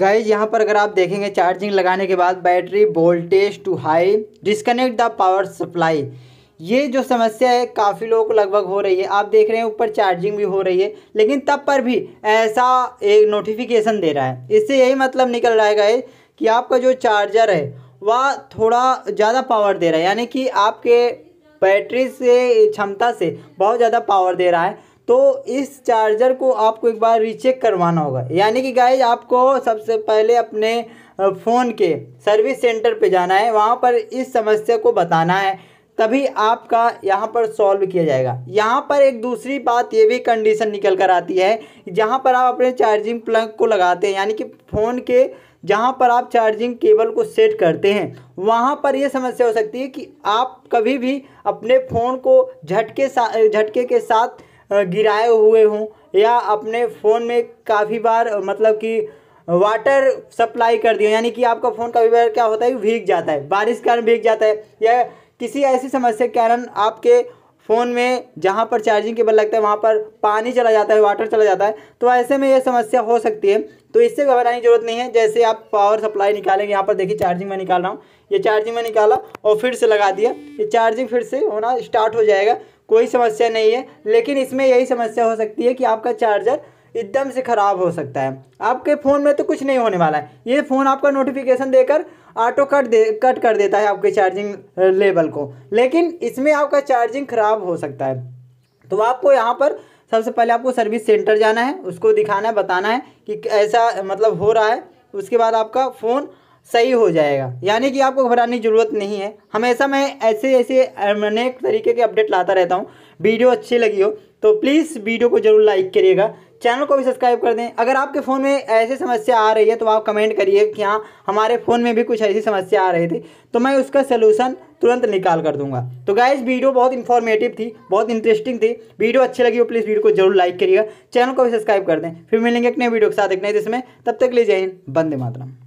गए यहाँ पर अगर आप देखेंगे चार्जिंग लगाने के बाद battery voltage too high disconnect the power supply ये जो समस्या है काफ़ी लोगों को लगभग हो रही है आप देख रहे हैं ऊपर चार्जिंग भी हो रही है लेकिन तब पर भी ऐसा एक नोटिफिकेशन दे रहा है इससे यही मतलब निकल रहा है कि आपका जो चार्जर है वह थोड़ा ज़्यादा पावर दे रहा है यानी कि आपके बैटरी से क्षमता से बहुत ज़्यादा पावर दे रहा है तो इस चार्जर को आपको एक बार रीचेक करवाना होगा यानी कि गाइज आपको सबसे पहले अपने फ़ोन के सर्विस सेंटर पे जाना है वहाँ पर इस समस्या को बताना है तभी आपका यहाँ पर सॉल्व किया जाएगा यहाँ पर एक दूसरी बात ये भी कंडीशन निकल कर आती है जहाँ पर आप अपने चार्जिंग प्लग को लगाते हैं यानी कि फ़ोन के जहाँ पर आप चार्जिंग केबल को सेट करते हैं वहाँ पर यह समस्या हो सकती है कि आप कभी भी अपने फ़ोन को झटके झटके के साथ गिराए हुए हूँ या अपने फ़ोन में काफ़ी बार मतलब कि वाटर सप्लाई कर दिया यानी कि आपका फ़ोन कभी बार क्या होता है भीग जाता है बारिश के कारण भीग जाता है या किसी ऐसी समस्या के कारण आपके फ़ोन में जहाँ पर चार्जिंग केबल लगता है वहाँ पर पानी चला जाता है वाटर चला जाता है तो ऐसे में ये समस्या हो सकती है तो इससे घबराने की जरूरत नहीं है जैसे आप पावर सप्लाई निकालेंगे यहाँ पर देखिए चार्जिंग में निकाल रहा हूँ ये चार्जिंग में निकाला और फिर से लगा दिया ये चार्जिंग फिर से होना स्टार्ट हो जाएगा कोई समस्या नहीं है लेकिन इसमें यही समस्या हो सकती है कि आपका चार्जर एकदम से ख़राब हो सकता है आपके फ़ोन में तो कुछ नहीं होने वाला है ये फ़ोन आपका नोटिफिकेशन देकर ऑटो कट दे कट कर देता है आपके चार्जिंग लेवल को लेकिन इसमें आपका चार्जिंग ख़राब हो सकता है तो आपको यहाँ पर सबसे पहले आपको सर्विस सेंटर जाना है उसको दिखाना है बताना है कि ऐसा मतलब हो रहा है उसके बाद आपका फ़ोन सही हो जाएगा यानी कि आपको घबराने की ज़रूरत नहीं है हमेशा मैं ऐसे ऐसे अनेक तरीके के अपडेट लाता रहता हूँ वीडियो अच्छी लगी हो तो प्लीज़ वीडियो को ज़रूर लाइक करिएगा चैनल को भी सब्सक्राइब कर दें अगर आपके फ़ोन में ऐसी समस्या आ रही है तो आप कमेंट करिए कि हाँ हमारे फ़ोन में भी कुछ ऐसी समस्या आ रही थी तो मैं उसका सलूशन तुरंत निकाल कर दूंगा तो गाइज वीडियो बहुत इन्फॉर्मेटिव थी बहुत इंटरेस्टिंग थी वीडियो अच्छी लगी हो प्लीज़ वीडियो को जरूर लाइक करिएगा चैनल को भी सब्सक्राइब कर दें फिर मिलेंगे एक नए वीडियो के साथ एक नए जिसमें तब तक ले जय हिंद बंदे मातरम